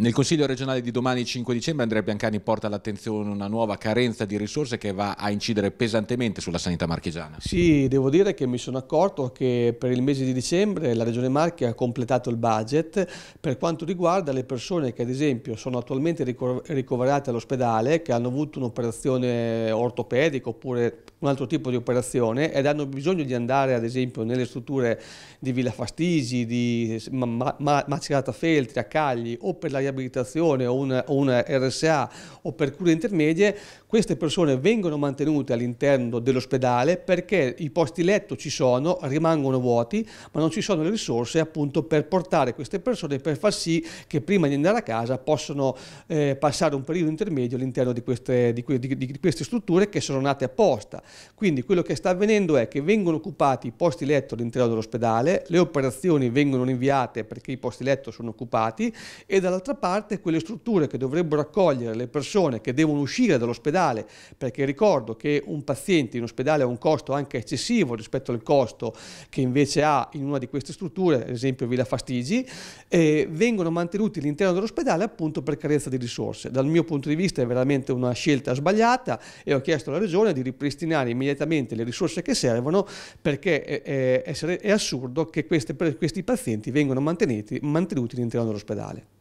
Nel Consiglio regionale di domani 5 dicembre Andrea Biancani porta all'attenzione una nuova carenza di risorse che va a incidere pesantemente sulla sanità marchigiana. Sì, devo dire che mi sono accorto che per il mese di dicembre la Regione Marche ha completato il budget per quanto riguarda le persone che ad esempio sono attualmente ricoverate all'ospedale, che hanno avuto un'operazione ortopedica oppure un altro tipo di operazione ed hanno bisogno di andare ad esempio nelle strutture di Villa Fastigi, di Macerata Feltri, a Cagli o per la riabilitazione o una, o un RSA o per cure intermedie, queste persone vengono mantenute all'interno dell'ospedale perché i posti letto ci sono, rimangono vuoti, ma non ci sono le risorse appunto per portare queste persone per far sì che prima di andare a casa possano eh, passare un periodo intermedio all'interno di, di, di, di queste strutture che sono nate apposta. Quindi quello che sta avvenendo è che vengono occupati i posti letto all'interno dell'ospedale, le operazioni vengono rinviate perché i posti letto sono occupati e dall'altra parte quelle strutture che dovrebbero accogliere le persone che devono uscire dall'ospedale, perché ricordo che un paziente in ospedale ha un costo anche eccessivo rispetto al costo che invece ha in una di queste strutture, ad esempio Villa Fastigi, eh, vengono mantenuti all'interno dell'ospedale appunto per carenza di risorse. Dal mio punto di vista è veramente una scelta sbagliata e ho chiesto alla Regione di ripristinare impegnare immediatamente le risorse che servono perché è, è, è assurdo che queste, questi pazienti vengano mantenuti all'interno dell'ospedale.